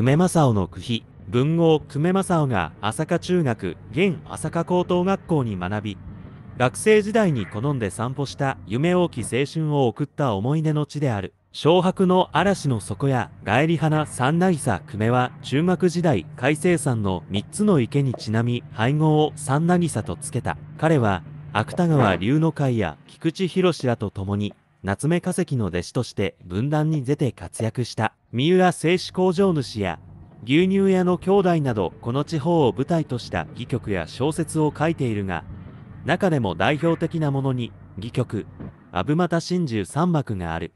久米正雄の句碑、文豪久米正夫が朝霞中学、現朝霞高等学校に学び、学生時代に好んで散歩した夢多き青春を送った思い出の地である。小白の嵐の底や帰り花三渚久米は中学時代海星山の3つの池にちなみ配合を三渚とつけた。彼は芥川龍之介や菊池博らと共に夏目化石の弟子として分断に出て活躍した。三浦製紙工場主や牛乳屋の兄弟などこの地方を舞台とした戯曲や小説を書いているが中でも代表的なものに戯曲「アブマタ真珠三幕」がある